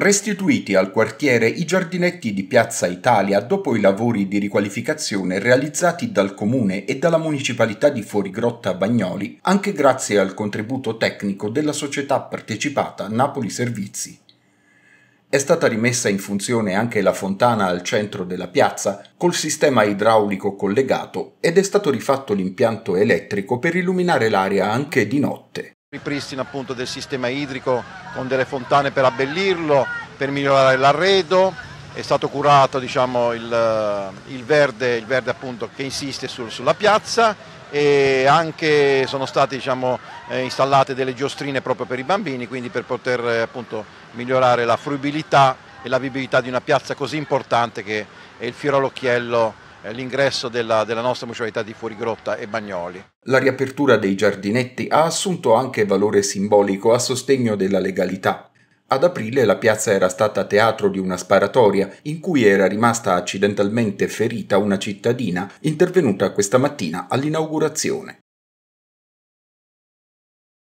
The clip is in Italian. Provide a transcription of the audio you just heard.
restituiti al quartiere i giardinetti di Piazza Italia dopo i lavori di riqualificazione realizzati dal comune e dalla municipalità di Fuorigrotta Bagnoli, anche grazie al contributo tecnico della società partecipata Napoli Servizi. È stata rimessa in funzione anche la fontana al centro della piazza col sistema idraulico collegato ed è stato rifatto l'impianto elettrico per illuminare l'area anche di notte ripristino appunto del sistema idrico con delle fontane per abbellirlo, per migliorare l'arredo, è stato curato diciamo, il, eh, il, verde, il, verde, appunto che insiste sul, sulla piazza e anche sono state diciamo, eh, installate delle giostrine proprio per i bambini, quindi per poter eh, appunto migliorare la fruibilità e la vivibilità di una piazza così importante che è il fiore all'occhiello eh, l'ingresso della, della, nostra municipalità di Fuorigrotta e Bagnoli. La riapertura dei giardinetti ha assunto anche valore simbolico a sostegno della legalità. Ad aprile la piazza era stata teatro di una sparatoria in cui era rimasta accidentalmente ferita una cittadina intervenuta questa mattina all'inaugurazione.